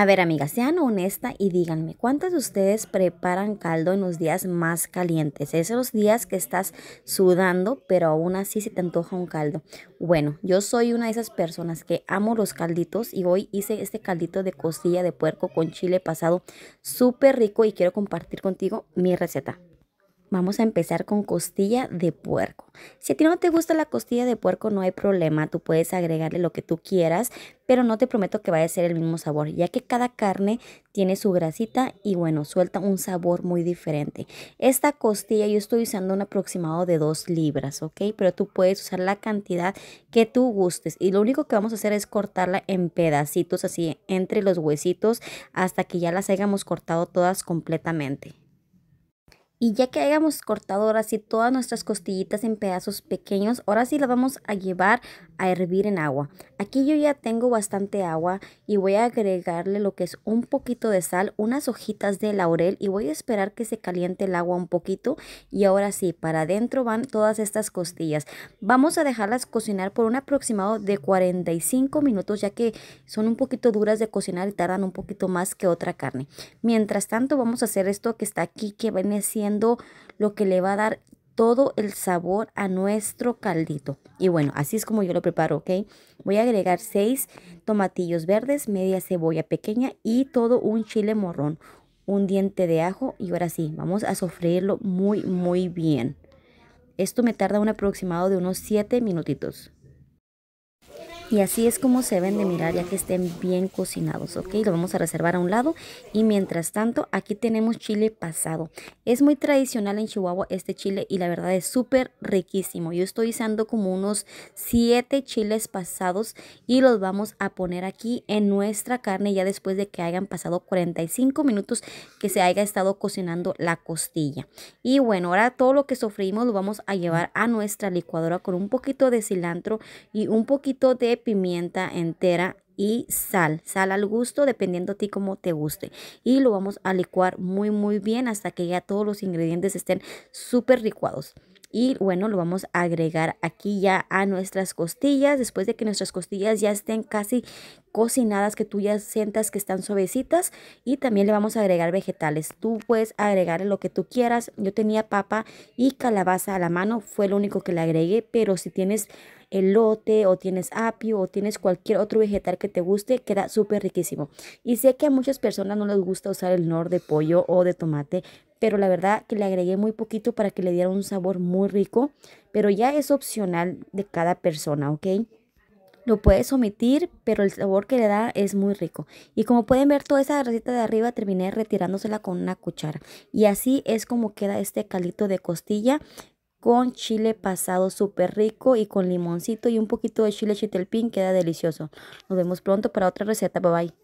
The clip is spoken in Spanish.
A ver, amigas, sean honestas y díganme, ¿cuántas de ustedes preparan caldo en los días más calientes? Esos días que estás sudando, pero aún así se te antoja un caldo. Bueno, yo soy una de esas personas que amo los calditos y hoy hice este caldito de costilla de puerco con chile pasado súper rico y quiero compartir contigo mi receta. Vamos a empezar con costilla de puerco. Si a ti no te gusta la costilla de puerco, no hay problema, tú puedes agregarle lo que tú quieras, pero no te prometo que vaya a ser el mismo sabor, ya que cada carne tiene su grasita y bueno, suelta un sabor muy diferente. Esta costilla yo estoy usando un aproximado de 2 libras, ¿ok? Pero tú puedes usar la cantidad que tú gustes y lo único que vamos a hacer es cortarla en pedacitos, así entre los huesitos, hasta que ya las hayamos cortado todas completamente. Y ya que hayamos cortado ahora sí todas nuestras costillitas en pedazos pequeños, ahora sí las vamos a llevar a hervir en agua. Aquí yo ya tengo bastante agua y voy a agregarle lo que es un poquito de sal, unas hojitas de laurel y voy a esperar que se caliente el agua un poquito. Y ahora sí, para adentro van todas estas costillas. Vamos a dejarlas cocinar por un aproximado de 45 minutos ya que son un poquito duras de cocinar y tardan un poquito más que otra carne. Mientras tanto vamos a hacer esto que está aquí que viene siendo lo que le va a dar todo el sabor a nuestro caldito. Y bueno, así es como yo lo preparo, ¿ok? Voy a agregar 6 tomatillos verdes, media cebolla pequeña y todo un chile morrón, un diente de ajo y ahora sí, vamos a sofreírlo muy muy bien. Esto me tarda un aproximado de unos 7 minutitos. Y así es como se ven de mirar ya que estén bien cocinados, ¿ok? Lo vamos a reservar a un lado y mientras tanto aquí tenemos chile pasado. Es muy tradicional en Chihuahua este chile y la verdad es súper riquísimo. Yo estoy usando como unos 7 chiles pasados y los vamos a poner aquí en nuestra carne ya después de que hayan pasado 45 minutos que se haya estado cocinando la costilla. Y bueno, ahora todo lo que sofreímos lo vamos a llevar a nuestra licuadora con un poquito de cilantro y un poquito de pimienta entera y sal, sal al gusto dependiendo a ti como te guste y lo vamos a licuar muy muy bien hasta que ya todos los ingredientes estén súper licuados y bueno, lo vamos a agregar aquí ya a nuestras costillas, después de que nuestras costillas ya estén casi cocinadas, que tú ya sientas que están suavecitas y también le vamos a agregar vegetales. Tú puedes agregar lo que tú quieras. Yo tenía papa y calabaza a la mano, fue lo único que le agregué, pero si tienes elote o tienes apio o tienes cualquier otro vegetal que te guste, queda súper riquísimo. Y sé que a muchas personas no les gusta usar el nor de pollo o de tomate, pero la verdad que le agregué muy poquito para que le diera un sabor muy rico, pero ya es opcional de cada persona, ¿ok? Lo puedes omitir, pero el sabor que le da es muy rico. Y como pueden ver, toda esa receta de arriba terminé retirándosela con una cuchara. Y así es como queda este calito de costilla con chile pasado súper rico y con limoncito y un poquito de chile chitelpín queda delicioso. Nos vemos pronto para otra receta. Bye bye.